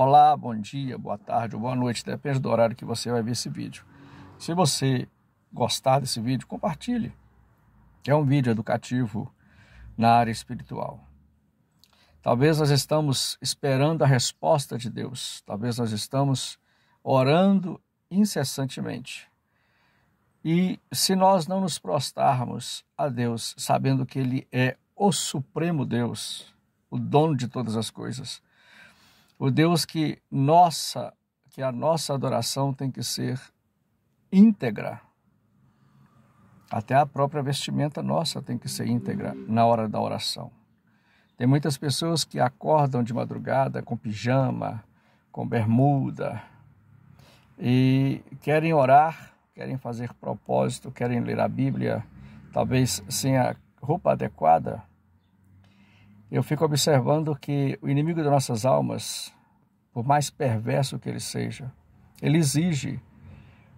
Olá, bom dia, boa tarde ou boa noite, depende do horário que você vai ver esse vídeo. Se você gostar desse vídeo, compartilhe. É um vídeo educativo na área espiritual. Talvez nós estamos esperando a resposta de Deus. Talvez nós estamos orando incessantemente. E se nós não nos prostarmos a Deus, sabendo que Ele é o Supremo Deus, o dono de todas as coisas, o Deus que nossa, que a nossa adoração tem que ser íntegra. Até a própria vestimenta nossa tem que ser íntegra na hora da oração. Tem muitas pessoas que acordam de madrugada com pijama, com bermuda e querem orar, querem fazer propósito, querem ler a Bíblia, talvez sem a roupa adequada, eu fico observando que o inimigo das nossas almas, por mais perverso que ele seja, ele exige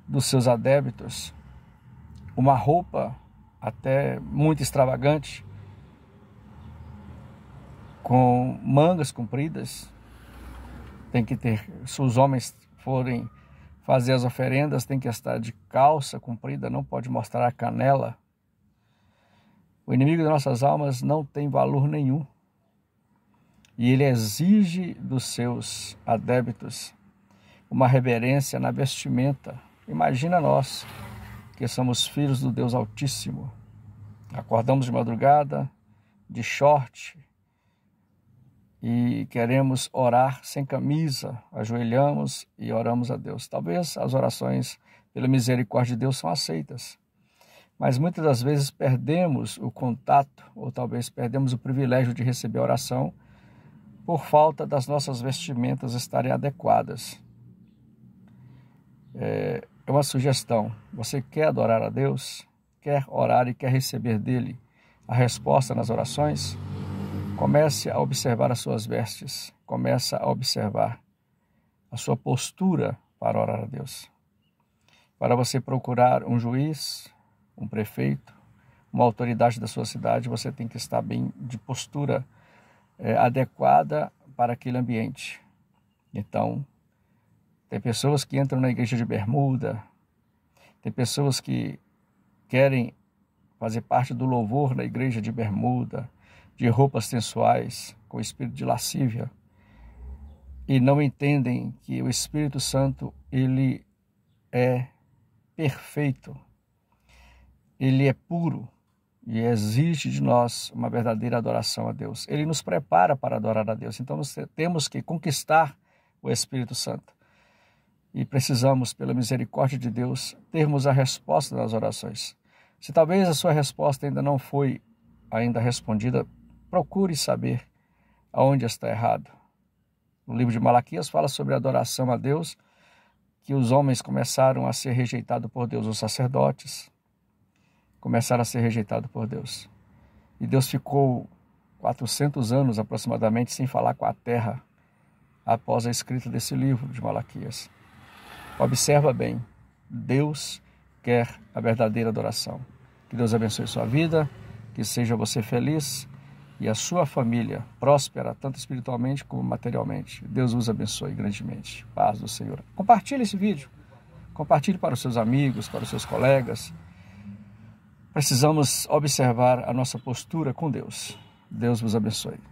dos seus adébitos uma roupa até muito extravagante, com mangas compridas. Tem que ter, se os homens forem fazer as oferendas, tem que estar de calça comprida, não pode mostrar a canela. O inimigo das nossas almas não tem valor nenhum e ele exige dos seus adébitos uma reverência na vestimenta. Imagina nós, que somos filhos do Deus Altíssimo. Acordamos de madrugada, de short, e queremos orar sem camisa, ajoelhamos e oramos a Deus. Talvez as orações pela misericórdia de Deus são aceitas, mas muitas das vezes perdemos o contato, ou talvez perdemos o privilégio de receber a oração por falta das nossas vestimentas estarem adequadas. É, é uma sugestão. Você quer adorar a Deus? Quer orar e quer receber dele a resposta nas orações? Comece a observar as suas vestes. Comece a observar a sua postura para orar a Deus. Para você procurar um juiz, um prefeito, uma autoridade da sua cidade, você tem que estar bem de postura é, adequada para aquele ambiente. Então, tem pessoas que entram na igreja de bermuda, tem pessoas que querem fazer parte do louvor na igreja de bermuda, de roupas sensuais, com espírito de lascívia, e não entendem que o Espírito Santo, ele é perfeito, ele é puro, e exige de nós uma verdadeira adoração a Deus. Ele nos prepara para adorar a Deus, então nós temos que conquistar o Espírito Santo. E precisamos, pela misericórdia de Deus, termos a resposta das orações. Se talvez a sua resposta ainda não foi ainda respondida, procure saber aonde está errado. No livro de Malaquias fala sobre a adoração a Deus, que os homens começaram a ser rejeitados por Deus, os sacerdotes, começaram a ser rejeitados por Deus. E Deus ficou 400 anos aproximadamente sem falar com a terra após a escrita desse livro de Malaquias. Observa bem, Deus quer a verdadeira adoração. Que Deus abençoe sua vida, que seja você feliz e a sua família próspera, tanto espiritualmente como materialmente. Deus os abençoe grandemente. Paz do Senhor. Compartilhe esse vídeo. Compartilhe para os seus amigos, para os seus colegas precisamos observar a nossa postura com Deus. Deus vos abençoe.